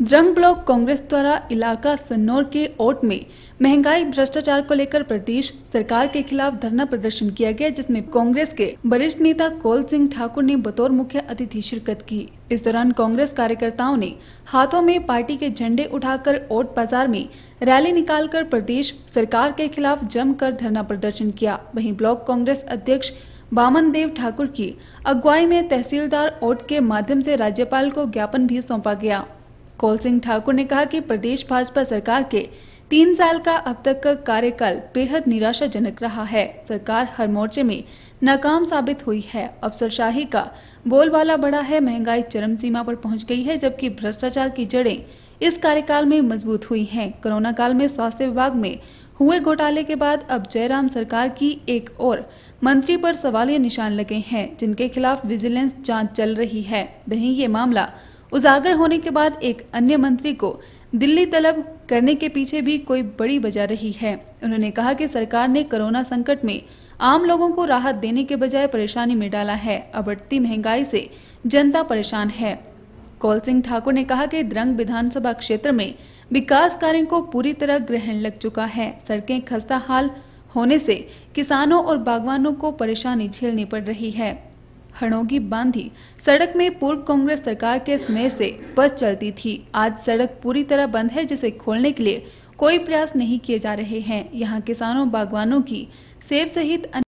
Drang block Congress द्वारा इलाका सन्नौर के ओट में महंगाई भ्रष्टाचार को लेकर प्रदेश सरकार के खिलाफ धरना प्रदर्शन किया गया जिसमें कांग्रेस के वरिष्ठ नेता कोल सिंह ठाकुर ने बतौर मुख्य अतिथि शिरकत की इस दौरान कांग्रेस कार्यकर्ताओं ने हाथों में पार्टी के झंडे उठाकर ओट बाजार में रैली निकालकर प्रदेश सरकार के खिलाफ जमकर धरना प्रदर्शन किया वही ब्लॉक कांग्रेस अध्यक्ष बामन देव ठाकुर की अगुवाई में तहसीलदार ओट के माध्यम से राज्यपाल को ज्ञापन भी सौंपा गया कौल सिंह ठाकुर ने कहा कि प्रदेश भाजपा सरकार के तीन साल का अब तक का कार्यकाल बेहद निराशाजनक रहा है सरकार हर मोर्चे में नाकाम साबित हुई है अफसरशाही का बोलबाला बढ़ा है महंगाई चरम सीमा पर पहुंच गई है जबकि भ्रष्टाचार की जड़ें इस कार्यकाल में मजबूत हुई हैं कोरोना काल में स्वास्थ्य विभाग में हुए घोटाले के बाद अब जयराम सरकार की एक और मंत्री पर सवालिया निशान लगे हैं जिनके खिलाफ विजिलेंस जाँच चल रही है वही ये मामला उजागर होने के बाद एक अन्य मंत्री को दिल्ली तलब करने के पीछे भी कोई बड़ी वजह रही है उन्होंने कहा कि सरकार ने कोरोना संकट में आम लोगों को राहत देने के बजाय परेशानी में डाला है अब बढ़ती महंगाई से जनता परेशान है कौल सिंह ठाकुर ने कहा कि द्रंग विधानसभा क्षेत्र में विकास कार्य को पूरी तरह ग्रहण लग चुका है सड़कें खस्ता हाल होने से किसानों और बागवानों को परेशानी झेलनी पड़ रही है हणोगी बांधी सड़क में पूर्व कांग्रेस सरकार के समय से बस चलती थी आज सड़क पूरी तरह बंद है जिसे खोलने के लिए कोई प्रयास नहीं किए जा रहे हैं यहाँ किसानों बागवानों की सेब सहित